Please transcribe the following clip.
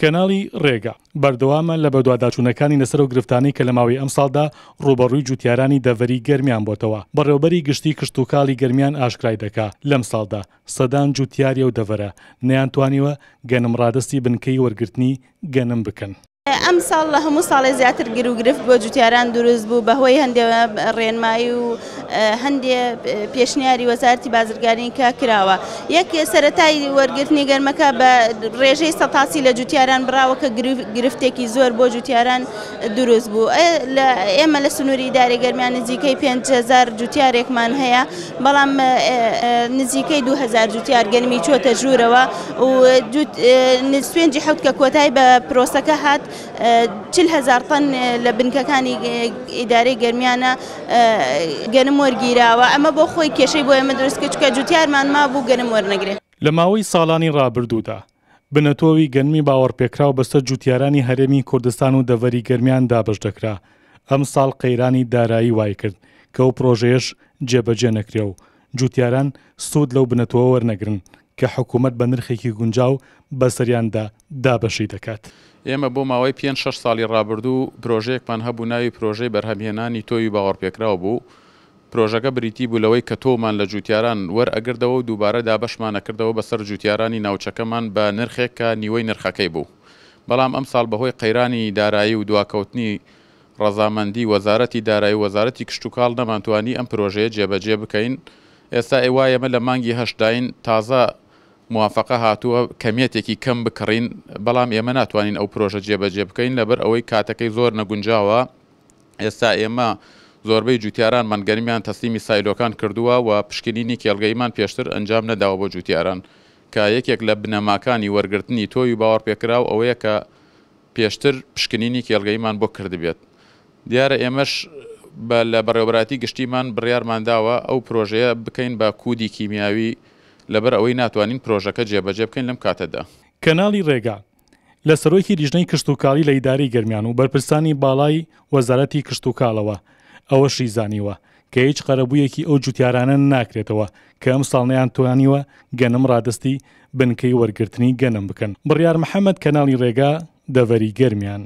کەناڵی ڕێگا بەردەوامە لە بەدوواداچوونەکانی لەسەر و گرفتانی کە لە ماوەی ئەم ساڵدا ڕوبەڕووی جوتیارانی دەڤری گەرمیان بۆتەوە بەڕێوبەری گشتی کشت و کاڵی گەرمیان ئاشکای دەکا لەم ساڵدا سەدان جوتیاریە و دەڤرە نەیانتوانیوە گەنمڕادستی بنکەی وەرگرتنی گەنم بکەن. ئەم ساڵ لە هەموو ساڵی زیاتر گرروگرفت بۆ جوتیاران دروست بوو بەهۆی هەندێک ڕێنمایی و هەندێک پێشنیاری وەزارتی بازرگانی کا کراوە یەک سەتای وەرگرتنی گەرمەکە بە ڕێژەی سەتاسی لە جوتیاران براوە کە گرفتێکی زۆر بۆ جوتیاران دروست بوو لە ئێمە لە سنووری داری گەرمیان نزیکەی 5هزار جوتیارێکمان هەیە بەڵام نزیکەی 2000 جوتیار گەرمی چۆتە ژوورەوە و نوێنجی حوت کە کۆتای بە پرۆسەکە هات هزار تەن لە بنکەکانی ئیدارەی گەرمیانە گەنم وەرگیراوە ئەمە بۆ خۆی کێشەی بۆ ئێمە دروستکە چکە جوتیارمان ما بوو گەنم وەرنەگرێت لە ماوەی ساڵانی ڕابردوودا بنەتۆوی گەنمی باوەڕپێکراو بەستە جوتیارانی هەرێمی کوردستان و دەڤەری گەرمیان دابش دەکرا ئەم ساڵ قەیرانی دارایی وای کرد کە و پرۆژێش جێبەجێ نەکرێ و جوتیاران سوود لەو بنەتەوە وەرنەگرن کە حکوومەت بە نرخێکی گونجاو بەسەریاندا دابەشی دەکات. ئێمە بۆ ماوەی پێ 6 ساڵی ڕابردوو پرۆژەیەکمان هەبوو ناوی پرۆژەی بەرهەمهێنانی تۆی باوەڕپێکراو بوو پرۆژەکە بریتی بوو لەوەی کە تۆمان لە جووتیاران وەرئگردەوە و دووبارە دابشمانەکردەوە بەسەر جووتیارانی ناوچەکەمان بە نرخێکە نیوەی نرخەکەی بوو بەڵام ئەم ساڵ بەهۆی قەیرانی دارایی و دواکەوتنی ڕەزامەندی وەزارەتی دارایی وەزارەتی کشتتوکال نەمانتوانی ئەم پرۆژەیە جێبەجێ بکەین ئێستا ئێوایەمە لە مانگی هەشداین تازە موافقە هاتووە کەمێتێکی کەم بکڕین بەڵام ئێمە ناتوانین ئەو پرۆژە جێبەجێ بکەین لەبەر ئەوەی کاتەکەی زۆر نەگونجاوە ئێستا ئێمە زۆربەی جوتیاران مەنگەریمیان تەسلیمی سایلۆکان کردووە و پشکنینی کێلگەیمان پێشتر ئەنجام نەداوە بۆ جوتیاران کە یەکێک لە بنەماکانی وەرگرتنی تۆی باوەڕ پێکراو ئەوەیە کە پێشتر پشکنینی کێلگەیمان بۆ کردبێت دیارە ئێمەش لە بەڕێوبراتی گشتیمان بڕیارمانداوە ئەو پرۆژەیە بکەین بە کودی کیمیاوی لەبەر ئەوەی ناتوانین پرۆژەکە جێبەجێ بکەین لەم کاتەدا کەناڵی ڕێگا لە سەرۆکی لیژنەی کشتتوکاری لە ئیداری گەرمیان و بەرپرسانی باڵای وەزارەتی کشتتوکالەوە ئەوە شیزانیوە کە هیچ قەرەبوویەکی ئەو جوتیارانە ناکرێتەوە کە ئەم ساڵنیان توانیوە گەنم ڕادستی بنکەی وەرگرتنی گەنم بکەن بڕیار محەممەد کەناڵی ڕێگا دەڤەری گەرمیان